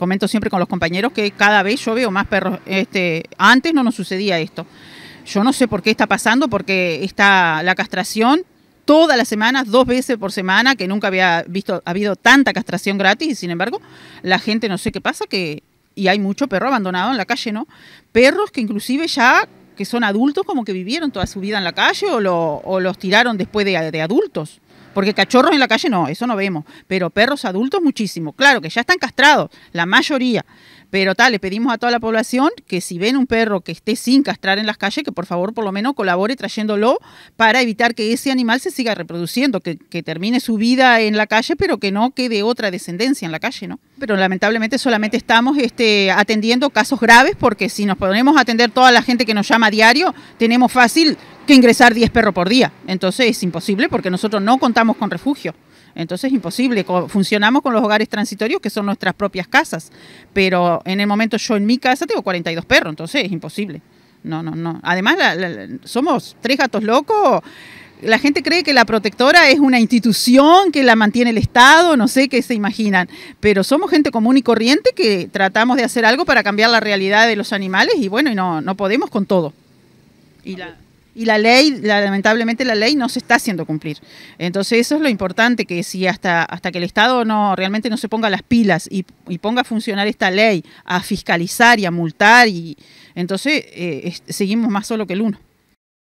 comento siempre con los compañeros que cada vez yo veo más perros. Este, antes no nos sucedía esto. Yo no sé por qué está pasando, porque está la castración todas las semanas, dos veces por semana, que nunca había visto, ha habido tanta castración gratis, y sin embargo, la gente no sé qué pasa, que, y hay mucho perro abandonado en la calle, ¿no? Perros que inclusive ya que son adultos, como que vivieron toda su vida en la calle o, o los tiraron después de adultos. Porque cachorros en la calle no, eso no vemos. Pero perros adultos muchísimo. Claro que ya están castrados, la mayoría. Pero tal, le pedimos a toda la población que si ven un perro que esté sin castrar en las calles, que por favor por lo menos colabore trayéndolo para evitar que ese animal se siga reproduciendo, que, termine su vida en la calle, pero que no quede otra descendencia en la calle, ¿no? Pero lamentablemente solamente estamos este, atendiendo casos graves, porque si nos ponemos a atender toda la gente que nos llama a diario, tenemos fácil que ingresar 10 perros por día. Entonces es imposible porque nosotros no contamos con refugio. Entonces es imposible. Funcionamos con los hogares transitorios que son nuestras propias casas. Pero en el momento yo en mi casa tengo 42 perros, entonces es imposible. No, no, no. Además, somos tres gatos locos. La gente cree que la protectora es una institución que la mantiene el Estado, no sé qué se imaginan, pero somos gente común y corriente que tratamos de hacer algo para cambiar la realidad de los animales y bueno, y no, no podemos con todo. Y la y la ley, lamentablemente la ley no se está haciendo cumplir. Entonces eso es lo importante, que si hasta, hasta que el Estado no realmente no se ponga las pilas y, ponga a funcionar esta ley, a fiscalizar y a multar, y entonces eh, seguimos más solo que el uno.